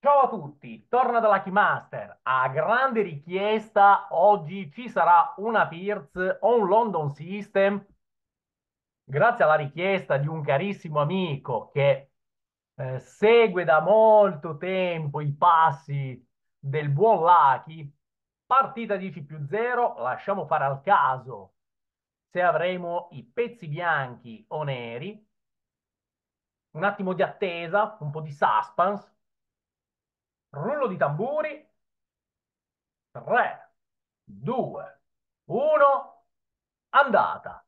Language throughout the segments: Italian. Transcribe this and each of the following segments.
Ciao a tutti, torna da Lucky Master. A grande richiesta oggi ci sarà una Pierce o un London System. Grazie alla richiesta di un carissimo amico che eh, segue da molto tempo i passi del buon Lucky. Partita 10 più 0, lasciamo fare al caso se avremo i pezzi bianchi o neri. Un attimo di attesa, un po' di suspense rullo di tamburi, 3, 2, 1, andata.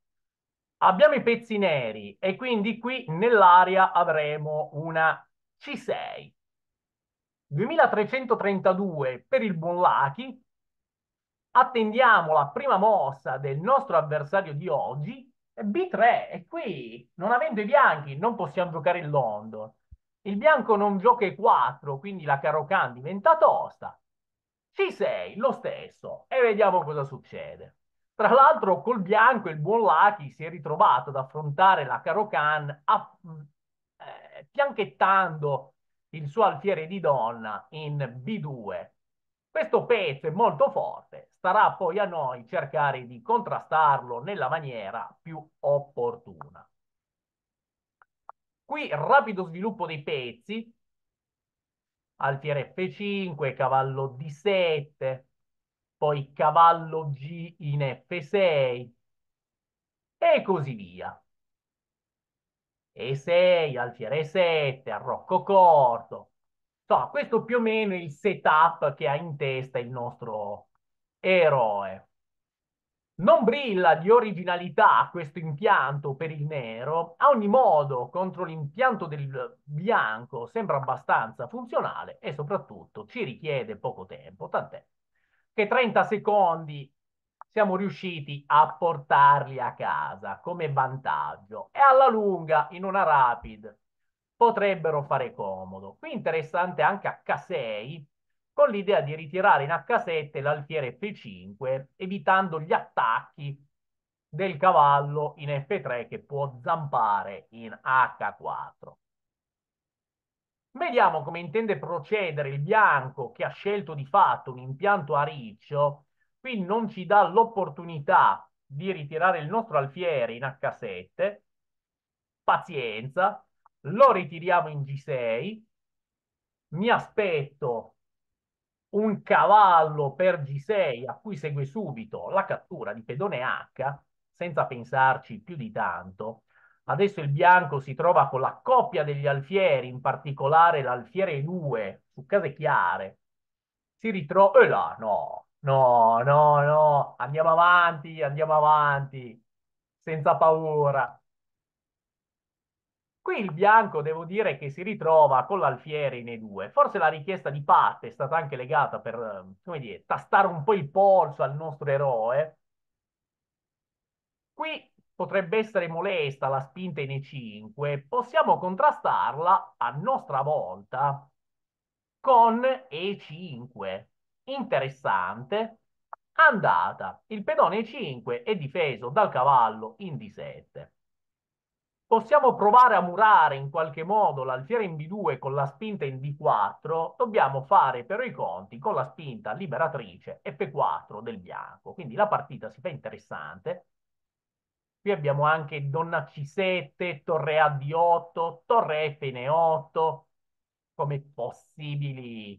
Abbiamo i pezzi neri e quindi qui nell'area avremo una C6. 2332 per il Bonlachi. Attendiamo la prima mossa del nostro avversario di oggi, B3. E qui, non avendo i bianchi, non possiamo giocare il London. Il bianco non gioca e 4, quindi la Carocan diventa tosta. C6, lo stesso, e vediamo cosa succede. Tra l'altro col bianco il buon Lucky si è ritrovato ad affrontare la Carocan a, mm, eh, fianchettando il suo alfiere di donna in B2. Questo pezzo è molto forte, starà poi a noi cercare di contrastarlo nella maniera più opportuna. Qui rapido sviluppo dei pezzi, alfiere F5, cavallo D7, poi cavallo G in F6 e così via. E6, alfiere 7, arrocco corto. So, questo più o meno è il setup che ha in testa il nostro eroe. Non brilla di originalità questo impianto per il nero, a ogni modo contro l'impianto del bianco sembra abbastanza funzionale e soprattutto ci richiede poco tempo, tant'è che 30 secondi siamo riusciti a portarli a casa come vantaggio e alla lunga in una rapid potrebbero fare comodo. Qui interessante anche H6 con l'idea di ritirare in H7 l'alfiere F5, evitando gli attacchi del cavallo in F3 che può zampare in H4. Vediamo come intende procedere il bianco che ha scelto di fatto un impianto a riccio. Qui non ci dà l'opportunità di ritirare il nostro alfiere in H7. Pazienza. Lo ritiriamo in G6. Mi aspetto un cavallo per G6 a cui segue subito la cattura di pedone H, senza pensarci più di tanto. Adesso il bianco si trova con la coppia degli alfieri, in particolare l'alfiere 2, su case chiare. Si ritrova... E eh là, no, no, no, no, andiamo avanti, andiamo avanti, senza paura. Qui il bianco devo dire che si ritrova con l'alfiere in E2. Forse la richiesta di Pat è stata anche legata per, eh, come dire, tastare un po' il polso al nostro eroe. Qui potrebbe essere molesta la spinta in E5. Possiamo contrastarla a nostra volta con E5. Interessante. Andata. Il pedone E5 è difeso dal cavallo in D7 possiamo provare a murare in qualche modo l'alfiere in B2 con la spinta in D4, dobbiamo fare però i conti con la spinta liberatrice F4 del bianco. Quindi la partita si fa interessante. Qui abbiamo anche donna C7, torre A di 8, torre F in 8, come possibili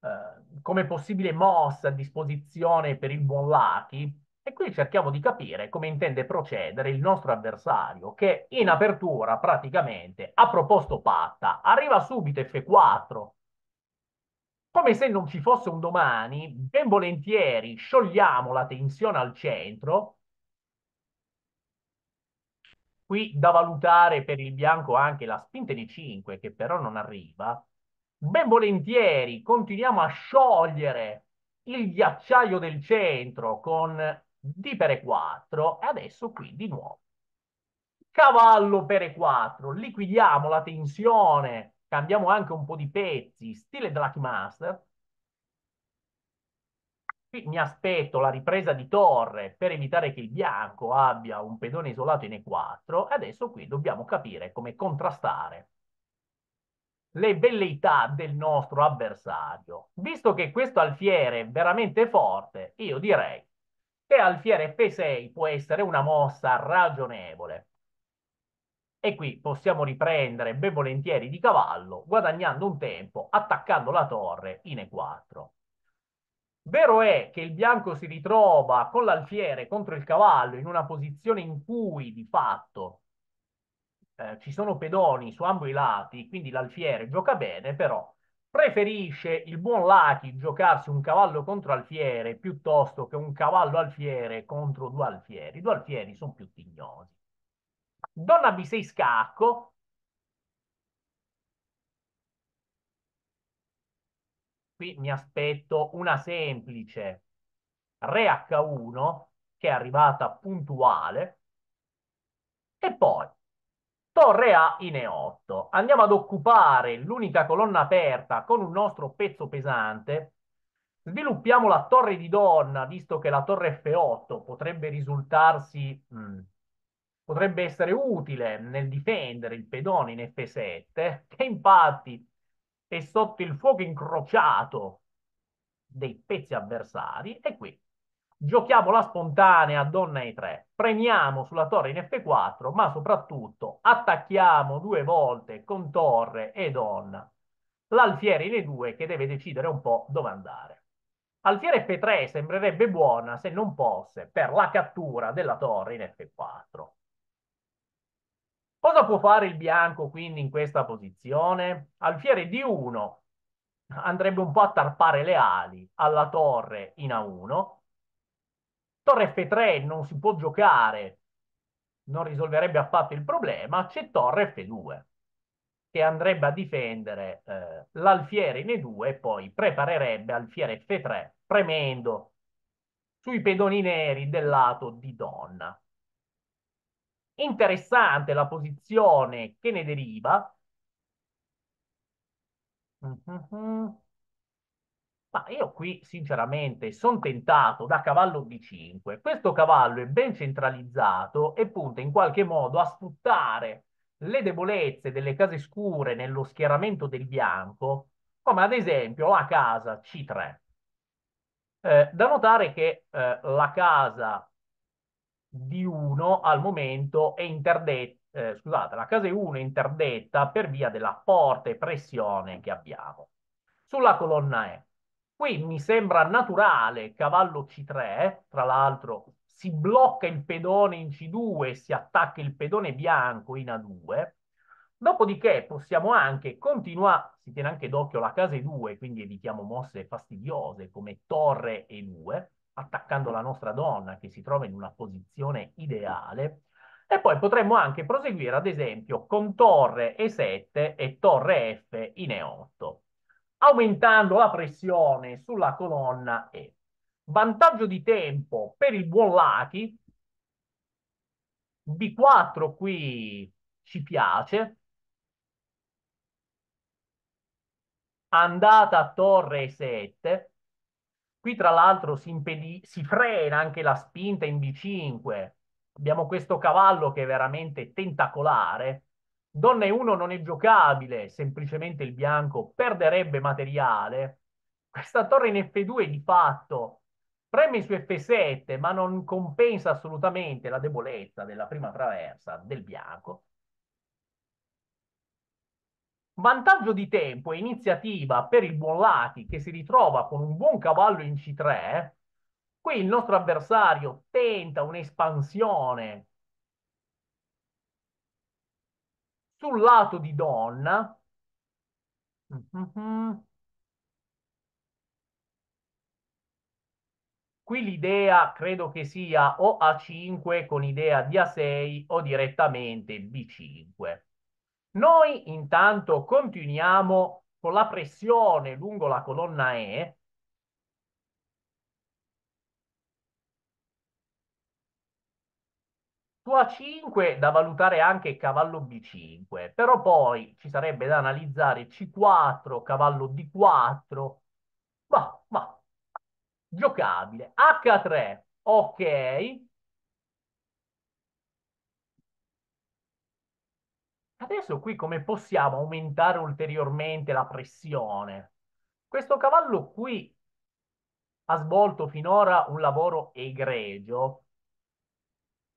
eh, come possibile mossa a disposizione per il buon Laki e qui cerchiamo di capire come intende procedere il nostro avversario che in apertura praticamente ha proposto patta, arriva subito F4, come se non ci fosse un domani, ben volentieri sciogliamo la tensione al centro, qui da valutare per il bianco anche la spinta di 5 che però non arriva, ben volentieri continuiamo a sciogliere il ghiacciaio del centro con di per E4 e adesso qui di nuovo. Cavallo per E4, liquidiamo la tensione, cambiamo anche un po' di pezzi, stile Master. Qui mi aspetto la ripresa di torre per evitare che il bianco abbia un pedone isolato in E4 e adesso qui dobbiamo capire come contrastare le velleità del nostro avversario. Visto che questo alfiere è veramente forte, io direi e alfiere F6 può essere una mossa ragionevole. E qui possiamo riprendere ben volentieri di cavallo, guadagnando un tempo, attaccando la torre in E4. Vero è che il bianco si ritrova con l'alfiere contro il cavallo in una posizione in cui di fatto eh, ci sono pedoni su ambo i lati, quindi l'alfiere gioca bene, però preferisce il buon Laki giocarsi un cavallo contro alfiere piuttosto che un cavallo alfiere contro due alfieri. I due alfieri sono più tignosi. Donna B6 scacco. Qui mi aspetto una semplice Re H1 che è arrivata puntuale. E poi Torre A in E8. Andiamo ad occupare l'unica colonna aperta con un nostro pezzo pesante. Sviluppiamo la torre di donna, visto che la torre F8 potrebbe risultarsi, mh, mm, potrebbe essere utile nel difendere il pedone in F7, che infatti è sotto il fuoco incrociato dei pezzi avversari e qui Giochiamo la spontanea donna E3, premiamo sulla torre in F4, ma soprattutto attacchiamo due volte con torre e donna. L'alfiere in E2 che deve decidere un po' dove andare. Alfiere F3 sembrerebbe buona se non fosse per la cattura della torre in F4. Cosa può fare il bianco quindi in questa posizione? Alfiere D1 andrebbe un po' a tarpare le ali alla torre in A1 Torre F3 non si può giocare, non risolverebbe affatto il problema, c'è Torre F2 che andrebbe a difendere eh, l'alfiere in E2 e poi preparerebbe alfiere F3 premendo sui pedoni neri del lato di donna. Interessante la posizione che ne deriva. Mm -hmm. Ma io qui sinceramente sono tentato da cavallo B5. Questo cavallo è ben centralizzato e punta in qualche modo a sfruttare le debolezze delle case scure nello schieramento del bianco, come ad esempio la casa C3. Eh, da notare che eh, la casa d 1 al momento è interdetta, eh, scusate, la casa 1 è interdetta per via della forte pressione che abbiamo. Sulla colonna E Qui mi sembra naturale cavallo C3, tra l'altro si blocca il pedone in C2 e si attacca il pedone bianco in A2. Dopodiché possiamo anche continuare, si tiene anche d'occhio la casa E2, quindi evitiamo mosse fastidiose come torre E2, attaccando la nostra donna che si trova in una posizione ideale. E poi potremmo anche proseguire, ad esempio, con torre E7 e torre F in E8 aumentando la pressione sulla colonna E. Vantaggio di tempo per il buon Lati, B4 qui ci piace, andata a torre 7, Qui tra l'altro si, si, frena anche la spinta in B5. Abbiamo questo cavallo che è veramente tentacolare. Donne 1 non è giocabile, semplicemente il bianco perderebbe materiale. Questa torre in F2 di fatto preme su F7, ma non compensa assolutamente la debolezza della prima traversa del bianco. Vantaggio di tempo e iniziativa per il buon Lati che si ritrova con un buon cavallo in C3. Qui il nostro avversario tenta un'espansione Sul lato di donna, qui l'idea credo che sia o A5 con idea di A6 o direttamente B5. Noi intanto continuiamo con la pressione lungo la colonna E Su a 5 da valutare anche cavallo B5, però poi ci sarebbe da analizzare C4, cavallo D4, ma, ma giocabile. H3, ok. Adesso qui come possiamo aumentare ulteriormente la pressione? Questo cavallo qui ha svolto finora un lavoro egregio,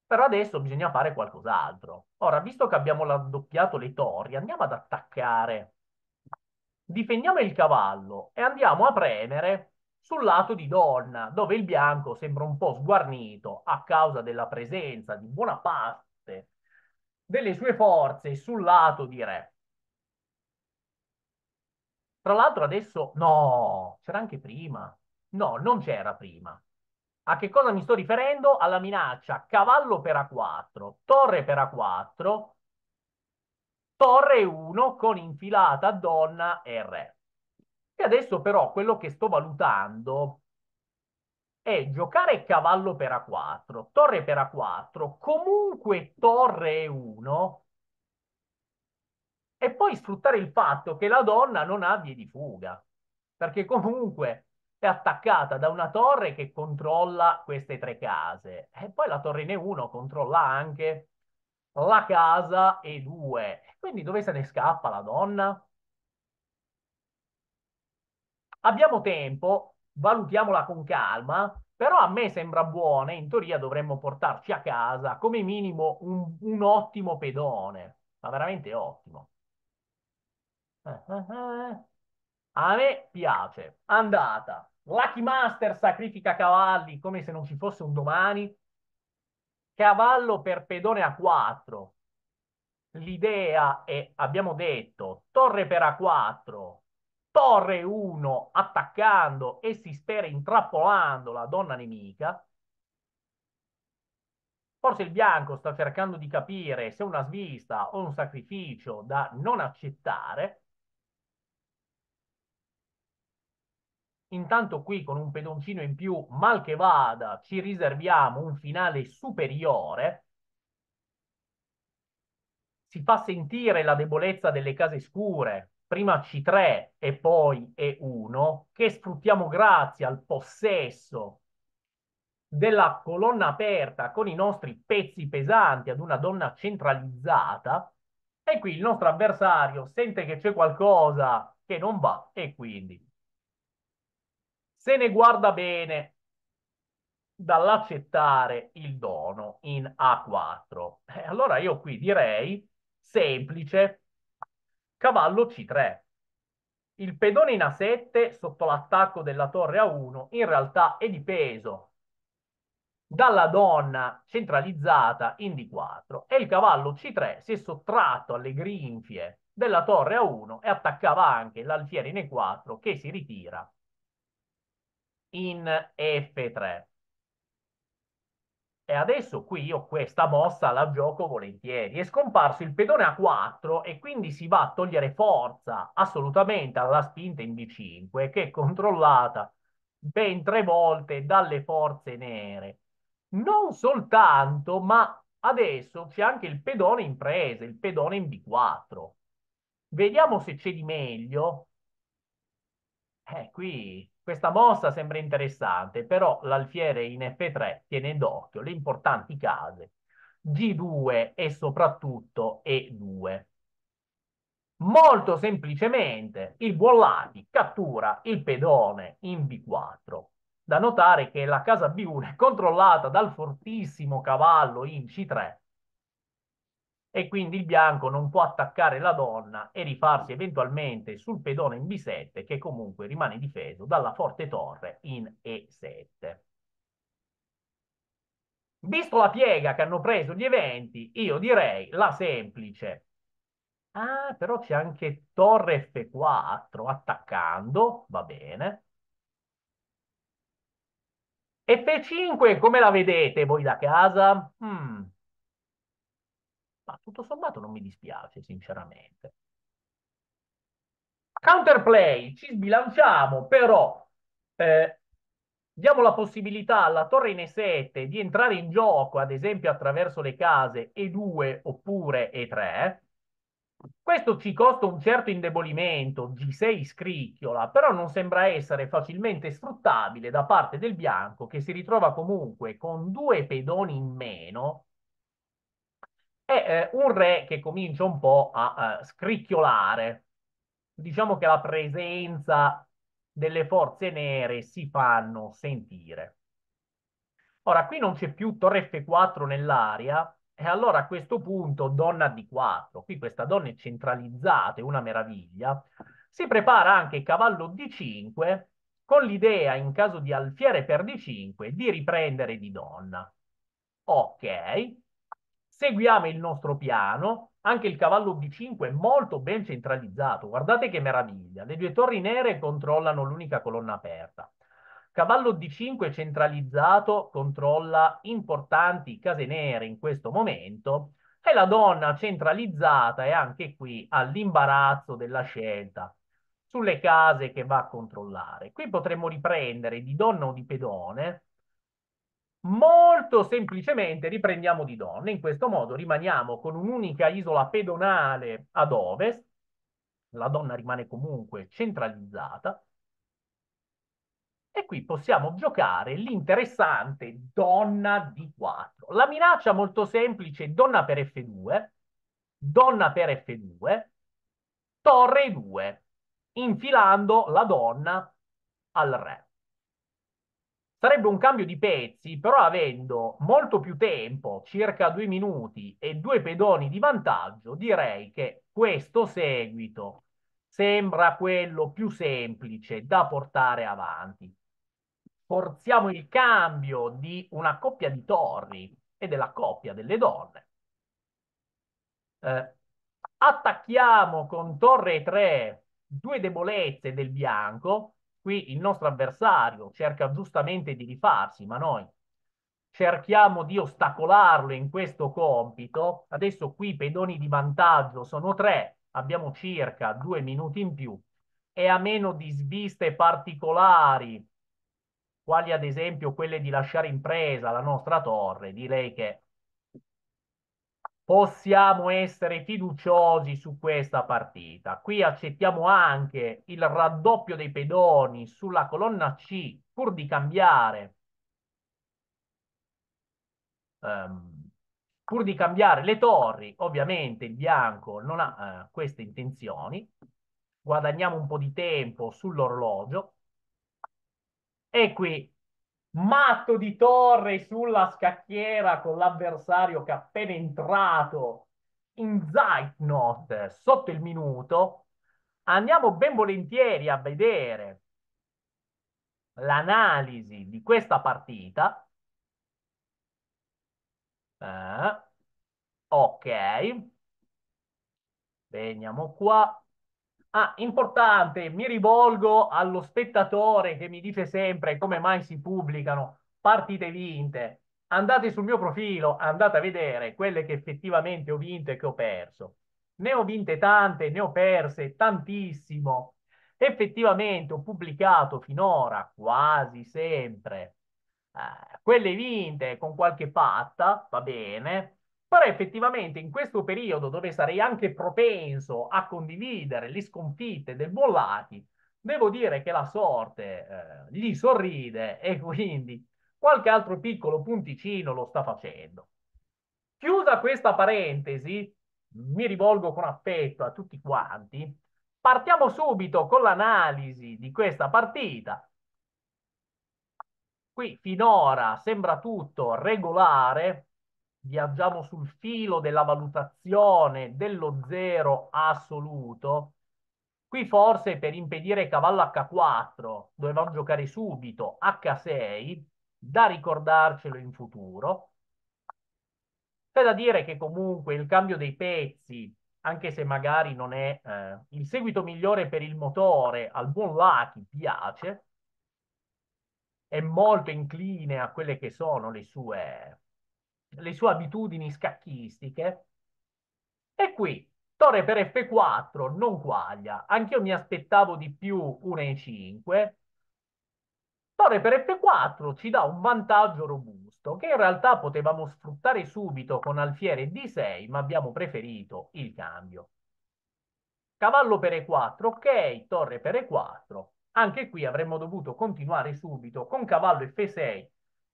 però adesso bisogna fare qualcos'altro. Ora, visto che abbiamo raddoppiato le torri, andiamo ad attaccare. Difendiamo il cavallo e andiamo a premere sul lato di donna, dove il bianco sembra un po' sguarnito a causa della presenza di buona parte delle sue forze sul lato di re. Tra l'altro adesso... No, c'era anche prima. No, non c'era prima. A che cosa mi sto riferendo? Alla minaccia cavallo per A4, torre per A4, torre 1 con infilata donna e re. E adesso però quello che sto valutando è giocare cavallo per A4, torre per A4, comunque torre 1, e poi sfruttare il fatto che la donna non ha vie di fuga, perché comunque è attaccata da una torre che controlla queste tre case. E poi la torre N1 controlla anche la casa E2. Quindi dove se ne scappa la donna? Abbiamo tempo, valutiamola con calma, però a me sembra buona, in teoria dovremmo portarci a casa come minimo un, un ottimo pedone, ma veramente ottimo. Eh, eh, eh. A me piace. Andata. Lucky Master sacrifica cavalli come se non ci fosse un domani. Cavallo per pedone a 4. L'idea è, abbiamo detto, torre per a 4. Torre 1 attaccando e si spera intrappolando la donna nemica. Forse il bianco sta cercando di capire se una svista o un sacrificio da non accettare Intanto qui con un pedoncino in più, mal che vada, ci riserviamo un finale superiore. Si fa sentire la debolezza delle case scure, prima C3 e poi E1, che sfruttiamo grazie al possesso della colonna aperta con i nostri pezzi pesanti ad una donna centralizzata. E qui il nostro avversario sente che c'è qualcosa che non va e quindi se ne guarda bene dall'accettare il dono in A4. Eh, allora io qui direi semplice cavallo C3. Il pedone in A7 sotto l'attacco della torre A1 in realtà è dipeso dalla donna centralizzata in D4 e il cavallo C3 si è sottratto alle grinfie della torre A1 e attaccava anche l'alfiere in E4 che si ritira in F3. E adesso qui io questa mossa la gioco volentieri. È scomparso il pedone a 4 e quindi si va a togliere forza assolutamente alla spinta in B5 che è controllata ben tre volte dalle forze nere. Non soltanto, ma adesso c'è anche il pedone in presa, il pedone in B4. Vediamo se c'è di meglio. Eh, qui questa mossa sembra interessante, però l'alfiere in F3 tiene d'occhio le importanti case G2 e soprattutto E2. Molto semplicemente il Buollati cattura il pedone in B4. Da notare che la casa B1 è controllata dal fortissimo cavallo in C3 e quindi il bianco non può attaccare la donna e rifarsi eventualmente sul pedone in B7 che comunque rimane difeso dalla forte torre in E7. Visto la piega che hanno preso gli eventi, io direi la semplice. Ah, però c'è anche torre F4 attaccando, va bene. F5 come la vedete voi da casa? Hmm ma tutto sommato non mi dispiace, sinceramente. Counterplay, ci sbilanciamo, però eh, diamo la possibilità alla torre in E7 di entrare in gioco, ad esempio attraverso le case E2 oppure E3. Questo ci costa un certo indebolimento, G6 scricchiola, però non sembra essere facilmente sfruttabile da parte del bianco che si ritrova comunque con due pedoni in meno è eh, un re che comincia un po' a eh, scricchiolare. Diciamo che la presenza delle forze nere si fanno sentire. Ora, qui non c'è più torre F4 nell'aria, e allora a questo punto donna D4, qui questa donna è centralizzata, è una meraviglia, si prepara anche cavallo D5 con l'idea, in caso di alfiere per D5, di riprendere di donna. Ok, seguiamo il nostro piano, anche il cavallo B5 è molto ben centralizzato, guardate che meraviglia, le due torri nere controllano l'unica colonna aperta. Cavallo D5 centralizzato controlla importanti case nere in questo momento e la donna centralizzata è anche qui all'imbarazzo della scelta sulle case che va a controllare. Qui potremmo riprendere di donna o di pedone Molto semplicemente riprendiamo di donne, in questo modo rimaniamo con un'unica isola pedonale ad ovest, la donna rimane comunque centralizzata, e qui possiamo giocare l'interessante donna di 4. La minaccia molto semplice, donna per F2, donna per F2, torre 2, infilando la donna al re. Sarebbe un cambio di pezzi, però avendo molto più tempo, circa due minuti e due pedoni di vantaggio, direi che questo seguito sembra quello più semplice da portare avanti. Forziamo il cambio di una coppia di torri e della coppia delle donne. Eh, attacchiamo con torre 3 due debolezze del bianco Qui il nostro avversario cerca giustamente di rifarsi, ma noi cerchiamo di ostacolarlo in questo compito. Adesso qui i pedoni di vantaggio sono tre, abbiamo circa due minuti in più e a meno di sviste particolari, quali ad esempio quelle di lasciare in presa la nostra torre, direi che possiamo essere fiduciosi su questa partita. Qui accettiamo anche il raddoppio dei pedoni sulla colonna C pur di cambiare, um, pur di cambiare le torri. Ovviamente il bianco non ha uh, queste intenzioni. Guadagniamo un po' di tempo sull'orologio. E qui matto di torre sulla scacchiera con l'avversario che è appena entrato in Zeitnot sotto il minuto, andiamo ben volentieri a vedere l'analisi di questa partita. Eh, ok, veniamo qua. Ah, importante, mi rivolgo allo spettatore che mi dice sempre come mai si pubblicano partite vinte. Andate sul mio profilo, andate a vedere quelle che effettivamente ho vinto e che ho perso. Ne ho vinte tante, ne ho perse tantissimo. Effettivamente ho pubblicato finora quasi sempre eh, quelle vinte con qualche patta, va bene, però effettivamente in questo periodo dove sarei anche propenso a condividere le sconfitte del Bollati, devo dire che la sorte eh, gli sorride e quindi qualche altro piccolo punticino lo sta facendo. Chiusa questa parentesi, mi rivolgo con affetto a tutti quanti, partiamo subito con l'analisi di questa partita. Qui finora sembra tutto regolare, viaggiamo sul filo della valutazione dello zero assoluto, qui forse per impedire cavallo H4 dovevamo giocare subito H6, da ricordarcelo in futuro. C'è da dire che comunque il cambio dei pezzi, anche se magari non è eh, il seguito migliore per il motore, al buon Lucky piace, è molto incline a quelle che sono le sue le sue abitudini scacchistiche. E qui, torre per F4 non quaglia, anch'io mi aspettavo di più 1 e 5. Torre per F4 ci dà un vantaggio robusto, che in realtà potevamo sfruttare subito con alfiere D6, ma abbiamo preferito il cambio. Cavallo per E4, ok, torre per E4. Anche qui avremmo dovuto continuare subito con cavallo F6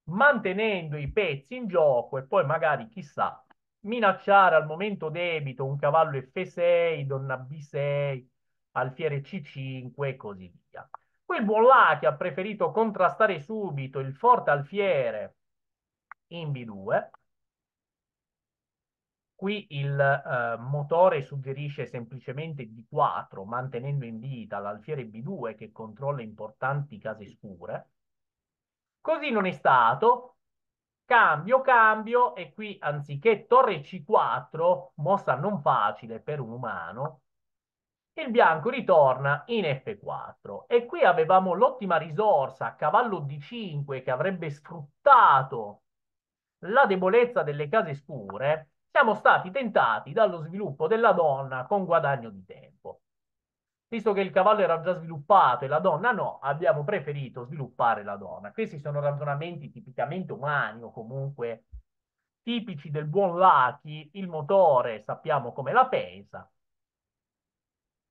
mantenendo i pezzi in gioco e poi magari chissà minacciare al momento debito un cavallo F6, donna B6, alfiere C5 e così via. Qui il buon che ha preferito contrastare subito il forte alfiere in B2. Qui il eh, motore suggerisce semplicemente D4, mantenendo in vita l'alfiere B2 che controlla importanti case scure Così non è stato. Cambio, cambio e qui anziché torre C4, mossa non facile per un umano, il bianco ritorna in F4 e qui avevamo l'ottima risorsa cavallo D5 che avrebbe sfruttato la debolezza delle case scure, siamo stati tentati dallo sviluppo della donna con guadagno di tempo visto che il cavallo era già sviluppato e la donna no, abbiamo preferito sviluppare la donna. Questi sono ragionamenti tipicamente umani o comunque tipici del buon Lucky, il motore sappiamo come la pensa.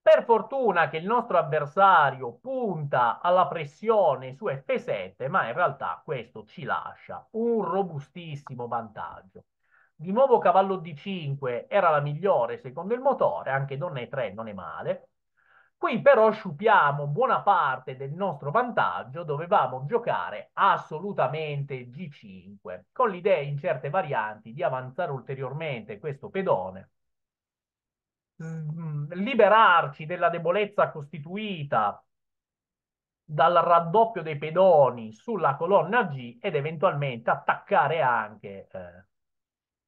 Per fortuna che il nostro avversario punta alla pressione su F7, ma in realtà questo ci lascia un robustissimo vantaggio. Di nuovo cavallo D5 era la migliore secondo il motore, anche donna E3 non è male, Qui però sciupiamo buona parte del nostro vantaggio, dovevamo giocare assolutamente G5, con l'idea in certe varianti di avanzare ulteriormente questo pedone, mm, liberarci della debolezza costituita dal raddoppio dei pedoni sulla colonna G ed eventualmente attaccare anche eh,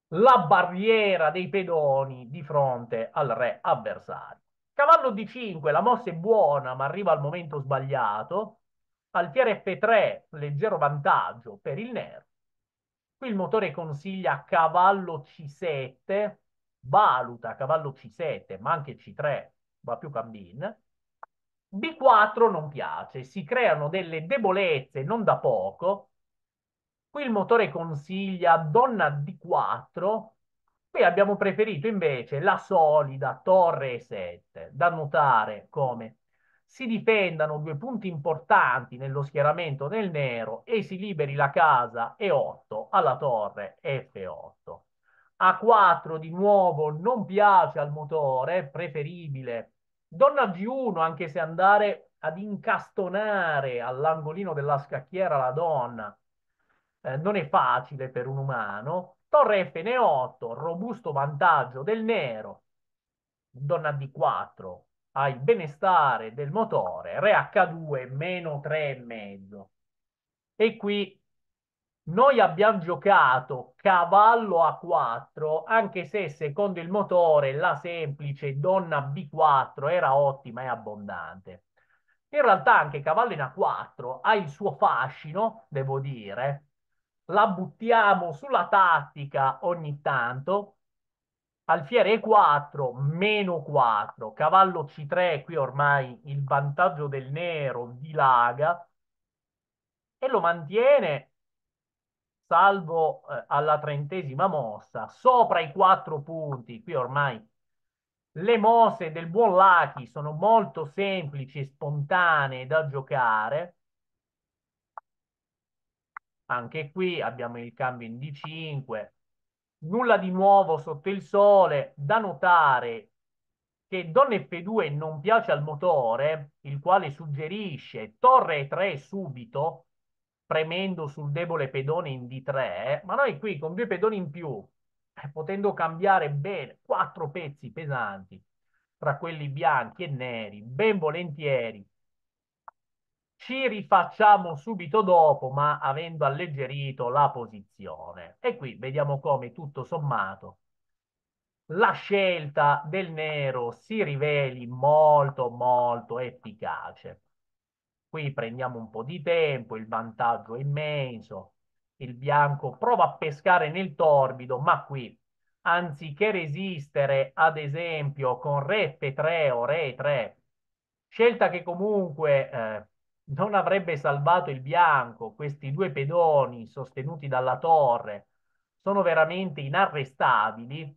la barriera dei pedoni di fronte al re avversario. Cavallo D5, la mossa è buona ma arriva al momento sbagliato. Alfiere F3, leggero vantaggio per il nero. Qui il motore consiglia cavallo C7, valuta cavallo C7, ma anche C3, va più Cambin. B4 non piace, si creano delle debolezze non da poco. Qui il motore consiglia donna D4, Qui abbiamo preferito invece la solida torre 7 da notare come si difendano due punti importanti nello schieramento del nero e si liberi la casa E8 alla torre F8. A4 di nuovo non piace al motore, preferibile. Donna G1, anche se andare ad incastonare all'angolino della scacchiera la donna eh, non è facile per un umano, Torre ne 8 robusto vantaggio del nero, donna D4, al benestare del motore, re H2, meno e mezzo. E qui noi abbiamo giocato cavallo A4, anche se secondo il motore la semplice donna B4 era ottima e abbondante. In realtà anche cavallo in A4 ha il suo fascino, devo dire, la buttiamo sulla tattica ogni tanto. Alfiere E4, meno 4, cavallo C3, qui ormai il vantaggio del nero dilaga e lo mantiene salvo eh, alla trentesima mossa, sopra i quattro punti, qui ormai le mosse del buon Lucky sono molto semplici e spontanee da giocare, anche qui abbiamo il cambio in D5. Nulla di nuovo sotto il sole. Da notare che Donna F2 non piace al motore, il quale suggerisce Torre E3 subito, premendo sul debole pedone in D3. Ma noi qui con due pedoni in più, eh, potendo cambiare bene quattro pezzi pesanti tra quelli bianchi e neri, ben volentieri ci rifacciamo subito dopo, ma avendo alleggerito la posizione. E qui vediamo come tutto sommato la scelta del nero si riveli molto molto efficace. Qui prendiamo un po' di tempo, il vantaggio è immenso, il bianco prova a pescare nel torbido, ma qui anziché resistere ad esempio con re F3 o re 3, scelta che comunque eh, non avrebbe salvato il bianco. Questi due pedoni sostenuti dalla torre sono veramente inarrestabili.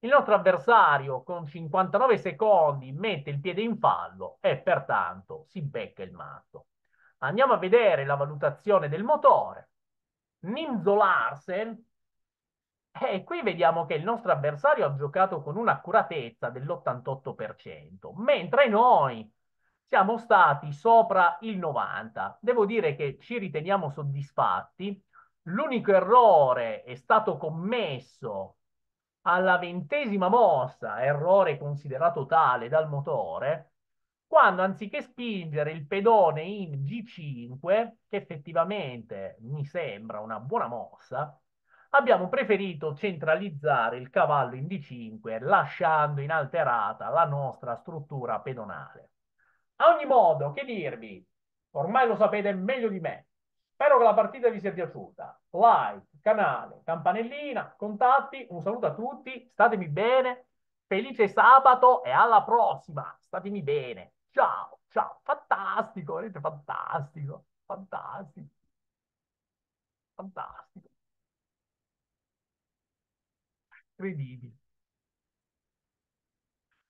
Il nostro avversario con 59 secondi mette il piede in fallo e pertanto si becca il matto. Andiamo a vedere la valutazione del motore. Nimzo Larsen e qui vediamo che il nostro avversario ha giocato con un'accuratezza dell'88%, mentre noi siamo stati sopra il 90. Devo dire che ci riteniamo soddisfatti. L'unico errore è stato commesso alla ventesima mossa, errore considerato tale dal motore, quando anziché spingere il pedone in G5, che effettivamente mi sembra una buona mossa, abbiamo preferito centralizzare il cavallo in D5 lasciando inalterata la nostra struttura pedonale. A ogni modo, che dirvi? Ormai lo sapete meglio di me. Spero che la partita vi sia piaciuta. Like, canale, campanellina, contatti. Un saluto a tutti, statemi bene. Felice sabato e alla prossima. Statemi bene. Ciao, ciao. Fantastico, vedete, fantastico, fantastico. Fantastico. Incredibile.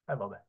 E eh, vabbè.